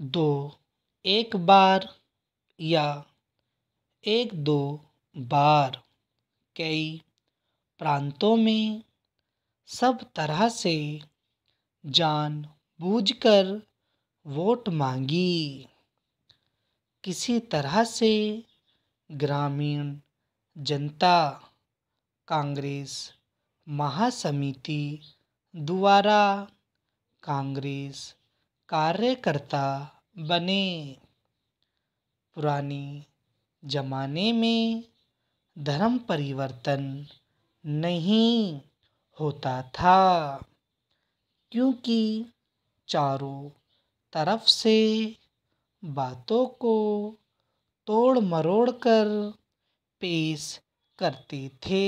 दो एक बार या एक दो बार कई प्रांतों में सब तरह से जान बूझ कर वोट मांगी किसी तरह से ग्रामीण जनता कांग्रेस महासमिति द्वारा कांग्रेस कार्यकर्ता बने पुराने ज़माने में धर्म परिवर्तन नहीं होता था क्योंकि चारों तरफ से बातों को तोड़ मरोड़ कर पेश करते थे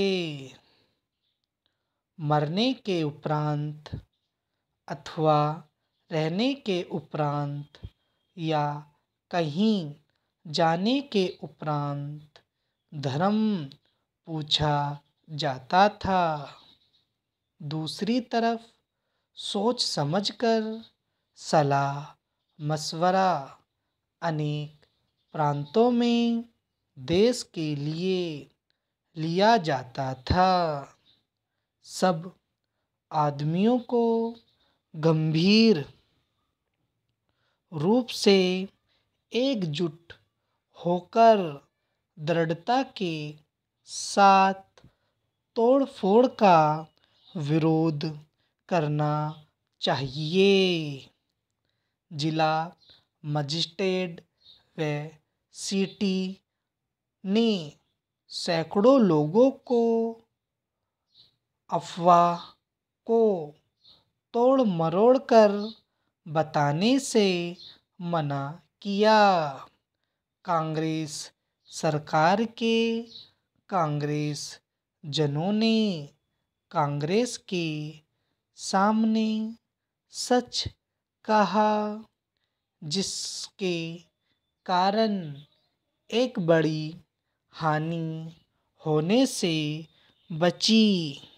मरने के उपरांत अथवा रहने के उपरांत या कहीं जाने के उपरांत धर्म पूछा जाता था दूसरी तरफ सोच समझकर सलाह मशवरा अनेक प्रांतों में देश के लिए लिया जाता था सब आदमियों को गंभीर रूप से एकजुट होकर दृढ़ता के साथ तोड़ फोड़ का विरोध करना चाहिए जिला मजिस्ट्रेट व सिटी ने सैकड़ों लोगों को अफवाह को तोड़ मरोड़ कर बताने से मना किया कांग्रेस सरकार के कांग्रेस जनों ने कांग्रेस के सामने सच कहा जिसके कारण एक बड़ी हानि होने से बची